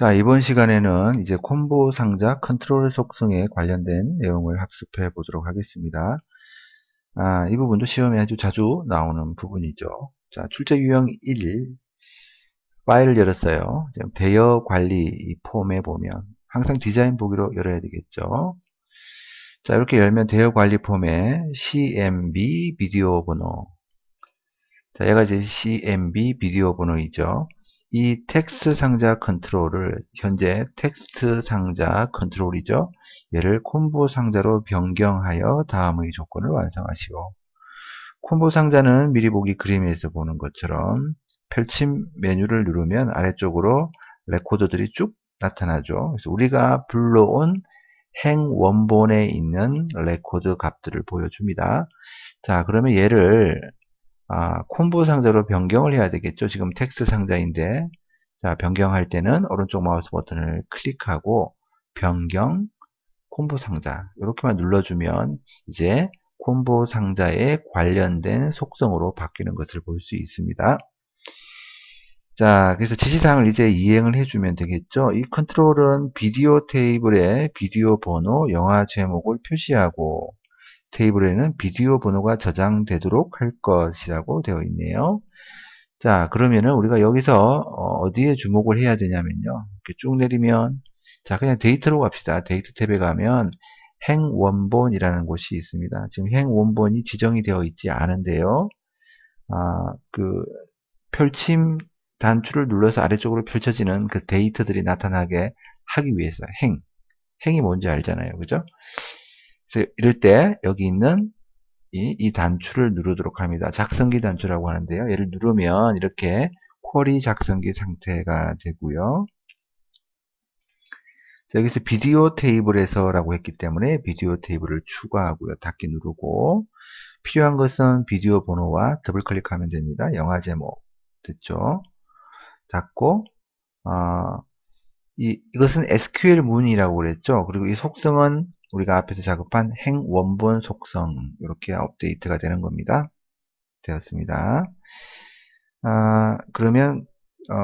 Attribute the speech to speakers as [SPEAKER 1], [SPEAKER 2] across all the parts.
[SPEAKER 1] 자, 이번 시간에는 이제 콤보 상자 컨트롤 속성에 관련된 내용을 학습해 보도록 하겠습니다. 아, 이 부분도 시험에 아주 자주 나오는 부분이죠. 자, 출제 유형 1 파일을 열었어요. 대여 관리 이 폼에 보면 항상 디자인 보기로 열어야 되겠죠. 자, 이렇게 열면 대여 관리 폼에 CMB 비디오 번호. 자, 얘가 이제 CMB 비디오 번호이죠. 이 텍스트 상자 컨트롤을 현재 텍스트 상자 컨트롤이죠. 얘를 콤보 상자로 변경하여 다음의 조건을 완성하시오. 콤보 상자는 미리 보기 그림에서 보는 것처럼 펼침 메뉴를 누르면 아래쪽으로 레코드들이 쭉 나타나죠. 그래서 우리가 불러온 행 원본에 있는 레코드 값들을 보여줍니다. 자, 그러면 얘를 아, 콤보 상자로 변경을 해야 되겠죠. 지금 텍스트 상자인데 자 변경할 때는 오른쪽 마우스 버튼을 클릭하고 변경 콤보 상자 이렇게만 눌러주면 이제 콤보 상자에 관련된 속성으로 바뀌는 것을 볼 수 있습니다. 자 그래서 지시사항을 이제 이행을 해주면 되겠죠. 이 컨트롤은 비디오 테이블에 비디오 번호, 영화 제목을 표시하고 테이블에는 비디오 번호가 저장되도록 할 것이라고 되어 있네요. 자 그러면은 우리가 여기서 어, 어디에 주목을 해야 되냐면요. 이렇게 쭉 내리면 자 그냥 데이터로 갑시다. 데이터 탭에 가면 행원본이라는 곳이 있습니다. 지금 행원본이 지정이 되어 있지 않은데요. 아, 그 펼침 단추를 눌러서 아래쪽으로 펼쳐지는 그 데이터들이 나타나게 하기 위해서 행 행이 뭔지 알잖아요. 그죠? 그래서 이럴 때 여기 있는 이, 이, 단추를 누르도록 합니다. 작성기 단추라고 하는데요. 얘를 누르면 이렇게 쿼리 작성기 상태가 되고요. 자, 여기서 비디오 테이블에서 라고 했기 때문에 비디오 테이블을 추가하고요. 닫기 누르고 필요한 것은 비디오 번호와 더블 클릭하면 됩니다. 영화 제목 됐죠? 닫고 어, 이, 이것은 SQL 문이라고 그랬죠. 그리고 이 속성은 우리가 앞에서 작업한 행 원본 속성 이렇게 업데이트가 되는 겁니다. 되었습니다. 아, 그러면 어,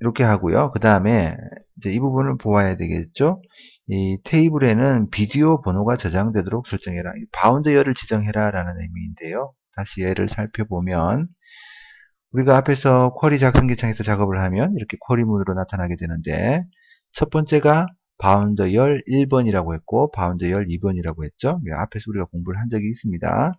[SPEAKER 1] 이렇게 하고요. 그 다음에 이제 이 부분을 보아야 되겠죠. 이 테이블에는 비디오 번호가 저장되도록 설정해라. 바운드 열을 지정해라 라는 의미인데요. 다시 예를 살펴보면 우리가 앞에서 쿼리 작성기 창에서 작업을 하면 이렇게 쿼리 문으로 나타나게 되는데 첫 번째가 바운더 열 1번이라고 했고 바운더 열 2번이라고 했죠. 예, 앞에서 우리가 공부를 한 적이 있습니다.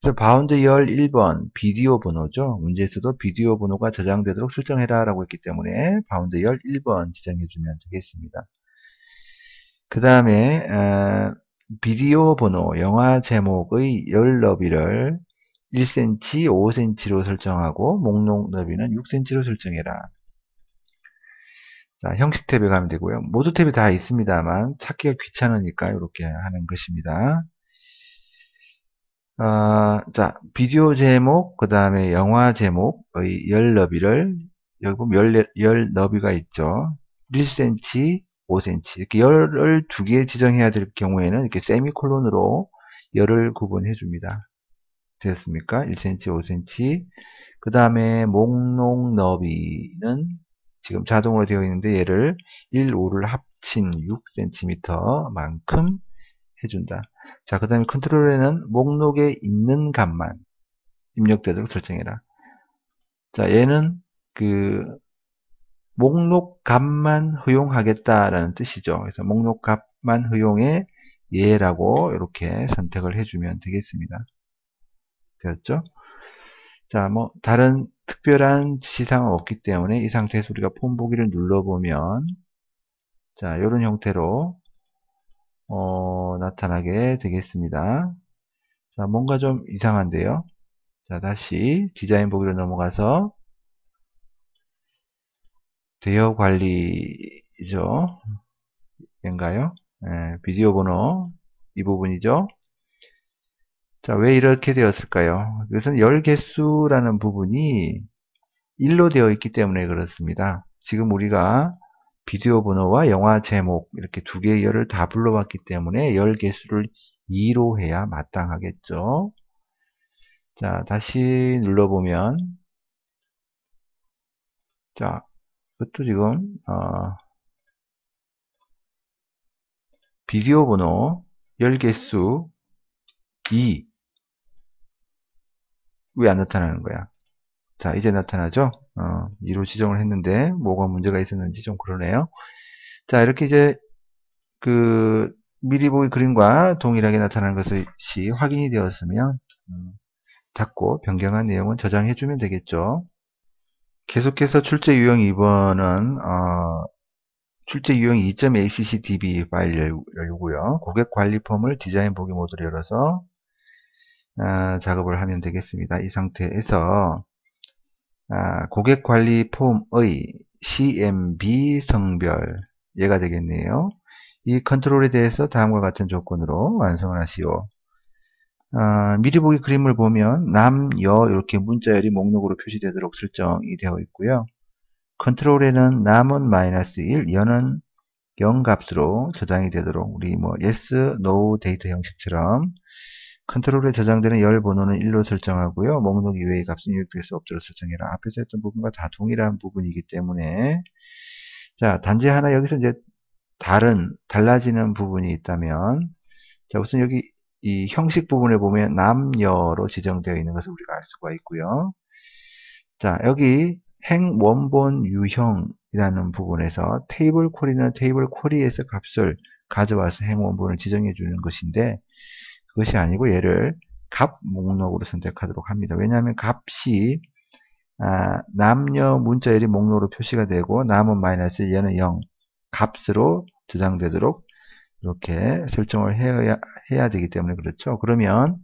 [SPEAKER 1] 그래서 바운더열 1번 비디오 번호죠. 문제에서도 비디오 번호가 저장되도록 설정해라 라고 했기 때문에 바운더열 1번 지정해주면 되겠습니다. 그 다음에 어, 비디오 번호 영화 제목의 열 너비를 1cm, 5cm로 설정하고 목록 너비는 6cm로 설정해라. 자, 형식 탭에 가면 되고요. 모두 탭이 다 있습니다만 찾기가 귀찮으니까 이렇게 하는 것입니다. 어, 자, 비디오 제목, 그 다음에 영화 제목의 열 너비를, 여기 보면 열, 네, 열 너비가 있죠. 1cm, 5cm. 이렇게 열을 두 개 지정해야 될 경우에는 이렇게 세미콜론으로 열을 구분해 줍니다. 됐습니까? 1cm, 5cm. 그 다음에 목록 너비는 지금 자동으로 되어 있는데 얘를 1, 5를 합친 6cm만큼 해준다. 자, 그 다음에 컨트롤에는 목록에 있는 값만 입력되도록 설정해라. 자, 얘는 그 목록 값만 허용하겠다라는 뜻이죠. 그래서 목록 값만 허용해 예라고 이렇게 선택을 해주면 되겠습니다. 되었죠? 자, 뭐 다른 특별한 지상은 시 없기 때문에 이 상태에서 우리가 폼 보기를 눌러보면 자 이런 형태로 어, 나타나게 되겠습니다 자 뭔가 좀 이상한데요 자 다시 디자인 보기로 넘어가서 대여 관리죠 인가요 예, 비디오 번호 이 부분이죠 자, 왜 이렇게 되었을까요? 이것은 열 개수라는 부분이 1로 되어 있기 때문에 그렇습니다. 지금 우리가 비디오 번호와 영화 제목 이렇게 두 개의 열을 다 불러왔기 때문에 열 개수를 2로 해야 마땅하겠죠. 자, 다시 눌러보면 자, 이것도 지금 어, 비디오 번호 열 개수 2 왜안 나타나는 거야 자 이제 나타나죠 어, 2로 지정을 했는데 뭐가 문제가 있었는지 좀 그러네요 자 이렇게 이제 그 미리 보기 그림과 동일하게 나타나는 것이 확인이 되었으면 음, 닫고 변경한 내용은 저장해 주면 되겠죠 계속해서 출제 유형 2번은 어, 출제 유형 2.accdb 파일 열고요 고객 관리 폼을 디자인 보기 모드로 열어서 아, 작업을 하면 되겠습니다. 이 상태에서 아, 고객관리 폼의 CMB 성별 얘가 되겠네요. 이 컨트롤에 대해서 다음과 같은 조건으로 완성을 하시오. 아, 미리 보기 그림을 보면 남, 여 이렇게 문자열이 목록으로 표시되도록 설정이 되어 있고요. 컨트롤에는 남은 마이너스 1, 여는 0 값으로 저장이 되도록 우리 뭐 yes, no 데이터 형식처럼 컨트롤에 저장되는 열 번호는 1로 설정하고요. 목록 이외의 값은 6에서 업조로 설정해라. 앞에서 했던 부분과 다 동일한 부분이기 때문에 자 단지 하나 여기서 이제 다른 달라지는 부분이 있다면 자 우선 여기 이 형식 부분에 보면 남녀로 지정되어 있는 것을 우리가 알 수가 있고요. 자 여기 행 원본 유형이라는 부분에서 테이블 코리는 테이블 코리에서 값을 가져와서 행 원본을 지정해 주는 것인데 그것이 아니고 얘를 값 목록으로 선택하도록 합니다. 왜냐하면 값이 아, 남녀 문자열이 목록으로 표시가 되고 남은 마이너스 얘는 0 값으로 저장되도록 이렇게 설정을 해야, 해야 되기 때문에 그렇죠. 그러면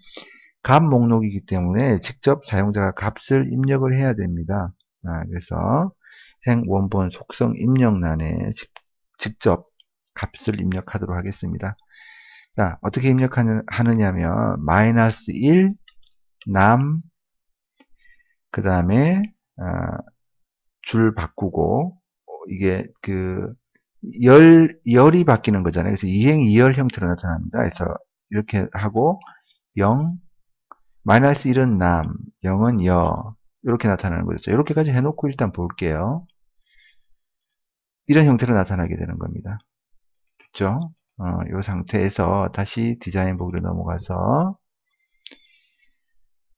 [SPEAKER 1] 값 목록이기 때문에 직접 사용자가 값을 입력을 해야 됩니다. 아, 그래서 행 원본 속성 입력란에 직, 직접 값을 입력하도록 하겠습니다. 자, 어떻게 입력하느냐면 마이너스 1남그 다음에 아, 줄 바꾸고 이게 그 열, 열이 바뀌는 거잖아요. 그래서 이행 2열 형태로 나타납니다. 그래서 이렇게 하고 0 마이너스 1은 남 0은 여 이렇게 나타나는 거죠. 이렇게까지 해놓고 일단 볼게요. 이런 형태로 나타나게 되는 겁니다. 됐죠? 이 어, 상태에서 다시 디자인 보기로 넘어가서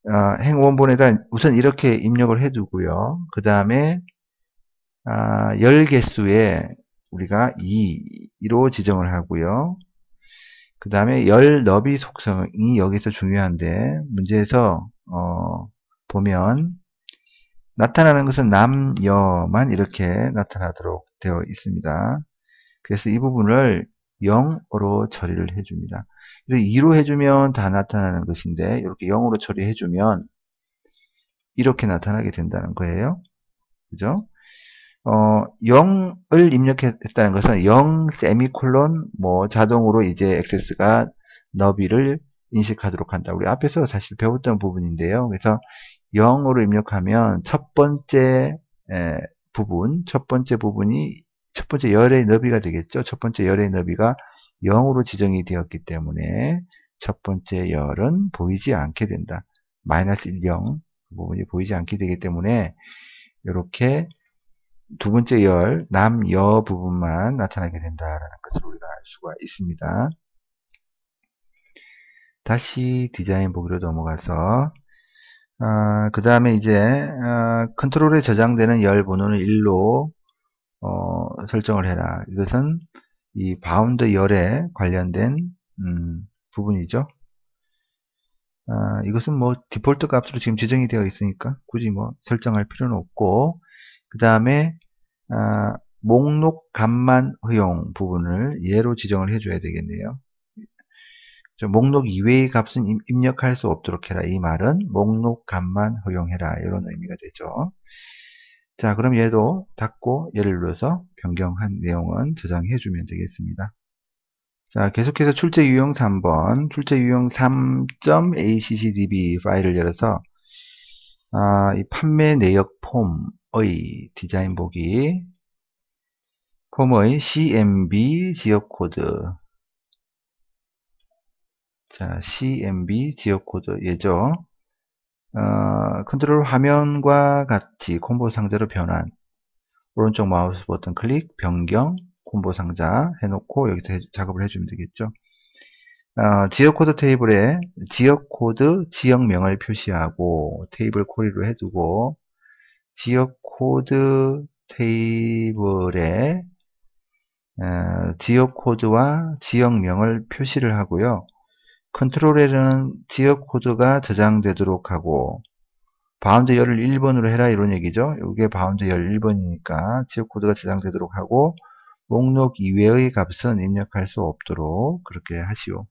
[SPEAKER 1] 어, 행원본에다 우선 이렇게 입력을 해두고요. 그 다음에 아, 열 개수에 우리가 2로 지정을 하고요. 그 다음에 열 너비 속성이 여기서 중요한데 문제에서 어, 보면 나타나는 것은 남여만 이렇게 나타나도록 되어 있습니다. 그래서 이 부분을 0으로 처리를 해줍니다. 그래서 2로 해주면 다 나타나는 것인데 이렇게 0으로 처리해주면 이렇게 나타나게 된다는 거예요. 그죠? 어, 0을 입력했다는 것은 0 세미콜론 뭐 자동으로 이제 액세스가 너비를 인식하도록 한다. 우리 앞에서 사실 배웠던 부분인데요. 그래서 0으로 입력하면 첫 번째 에, 부분, 첫 번째 부분이 첫 번째 열의 너비가 되겠죠. 첫 번째 열의 너비가 0으로 지정이 되었기 때문에 첫 번째 열은 보이지 않게 된다. 마이너스 1, 0 그 부분이 보이지 않게 되기 때문에 이렇게 두 번째 열, 남, 여 부분만 나타나게 된다라는 것을 우리가 알 수가 있습니다. 다시 디자인 보기로 넘어가서 어, 그 다음에 이제 어, 컨트롤에 저장되는 열 번호는 1로 어, 설정을 해라. 이것은 이 바운드 열에 관련된 음, 부분이죠. 아, 이것은 뭐 디폴트 값으로 지금 지정이 되어 있으니까 굳이 뭐 설정할 필요는 없고 그 다음에 아, 목록 값만 허용 부분을 예로 지정을 해줘야 되겠네요. 목록 이외의 값은 입력할 수 없도록 해라. 이 말은 목록 값만 허용해라. 이런 의미가 되죠. 자 그럼 얘도 닫고 얘를 눌러서 변경한 내용은 저장해 주면 되겠습니다 자 계속해서 출제 유형 3번 출제 유형 3.accdb 파일을 열어서 아, 이 판매 내역 폼의 디자인 보기 폼의 CMB 지역 코드 자 CMB 지역 코드 얘죠 어, 컨트롤 화면과 같이 콤보 상자로 변환 오른쪽 마우스 버튼 클릭 변경 콤보 상자 해놓고 여기서 해, 작업을 해주면 되겠죠 어, 지역코드 테이블에 지역코드 지역명을 표시하고 테이블 코리로 해두고 지역코드 테이블에 어, 지역코드와 지역명을 표시를 하고요 컨트롤에는 지역 코드가 저장되도록 하고 바운드 열을 1번으로 해라 이런 얘기죠. 이게 바운드 열 1번이니까 지역 코드가 저장되도록 하고 목록 이외의 값은 입력할 수 없도록 그렇게 하시오.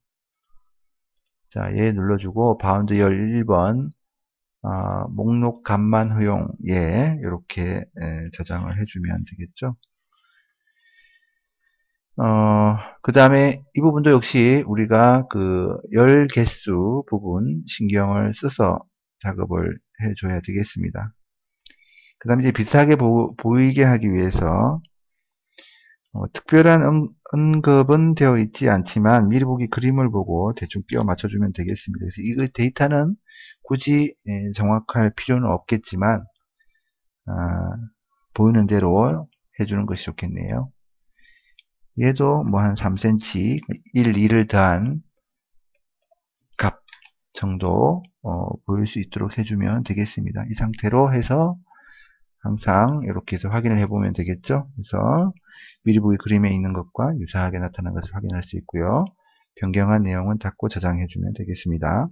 [SPEAKER 1] 자, 예 눌러주고 바운드 열 1번 아, 목록 값만 허용 예 이렇게 예, 저장을 해주면 되겠죠. 어, 그 다음에 이 부분도 역시 우리가 그 열 개수 부분 신경을 써서 작업을 해줘야 되겠습니다. 그 다음에 이제 비슷하게 보, 이게 하기 위해서 어, 특별한 음, 응, 언급은 되어 있지 않지만 미리 보기 그림을 보고 대충 끼워 맞춰주면 되겠습니다. 그래서 이 데이터는 굳이 예, 정확할 필요는 없겠지만 아, 보이는 대로 해주는 것이 좋겠네요. 얘도 뭐 한 3cm 1, 2를 더한 값 정도 어, 보일 수 있도록 해주면 되겠습니다. 이 상태로 해서 항상 이렇게 해서 확인을 해보면 되겠죠. 그래서 미리 보기 그림에 있는 것과 유사하게 나타난 것을 확인할 수 있고요. 변경한 내용은 닫고 저장해주면 되겠습니다.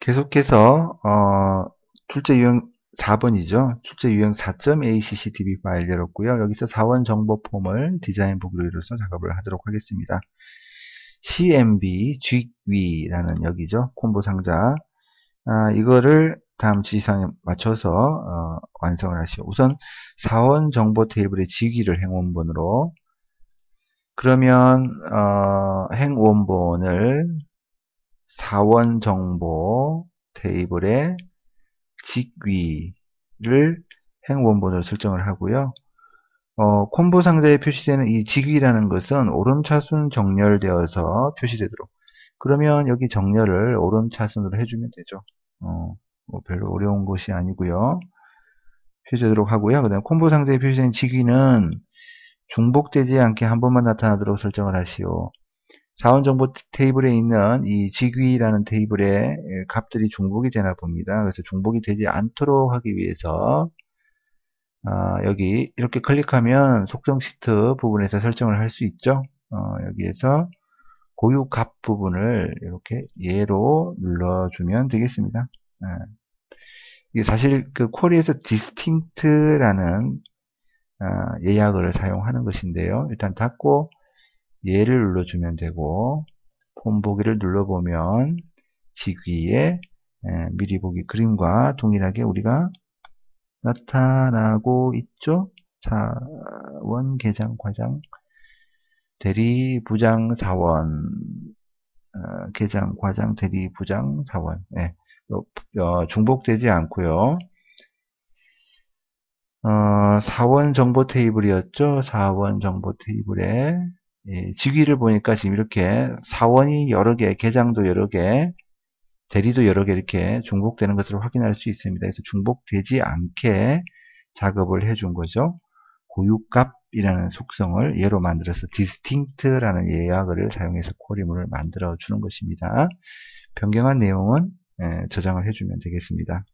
[SPEAKER 1] 계속해서 어, 둘째 유형 4번이죠. 출제 유형 4.acctv 파일 열었고요. 여기서 사원 정보 폼을 디자인 부분으로서 작업을 하도록 하겠습니다. cmb gv라는 여기죠. 콤보 상자. 아, 이거를 다음 지시상에 맞춰서 어, 완성을 하시오. 우선 사원 정보 테이블의 지위를 행원본으로 그러면 어, 행원본을 사원 정보 테이블에 직위를 행원본으로 설정을 하고요. 어, 콤보 상자에 표시되는 이 직위라는 것은 오름차순 정렬되어서 표시되도록 그러면 여기 정렬을 오름차순으로 해주면 되죠. 어, 뭐 별로 어려운 것이 아니고요. 표시되도록 하고요. 그 다음 에 콤보 상자에 표시된 직위는 중복되지 않게 한 번만 나타나도록 설정을 하시오. 자원정보 테이블에 있는 이 직위라는 테이블에 예, 값들이 중복이 되나 봅니다. 그래서 중복이 되지 않도록 하기 위해서 어, 여기 이렇게 클릭하면 속성 시트 부분에서 설정을 할 수 있죠. 어, 여기에서 고유 값 부분을 이렇게 예로 눌러주면 되겠습니다. 네. 이게 사실 그 쿼리에서 distinct라는 어, 예약을 사용하는 것인데요. 일단 닫고 얘를 눌러주면 되고 폼 보기를 눌러보면 지귀의 미리 보기 그림과 동일하게 우리가 나타나고 있죠. 자원 계장 과장 대리 부장 사원 어, 계장 과장 대리 부장 사원 네. 어, 중복되지 않고요. 어, 사원 정보 테이블이었죠. 사원 정보 테이블에 직위를 예, 보니까 지금 이렇게 사원이 여러 개, 계장도 여러 개, 대리도 여러 개 이렇게 중복되는 것을 확인할 수 있습니다. 그래서 중복되지 않게 작업을 해 준 거죠. 고유값이라는 속성을 예로 만들어서 distinct라는 예약을 사용해서 코리문을 만들어 주는 것입니다. 변경한 내용은 예, 저장을 해주면 되겠습니다.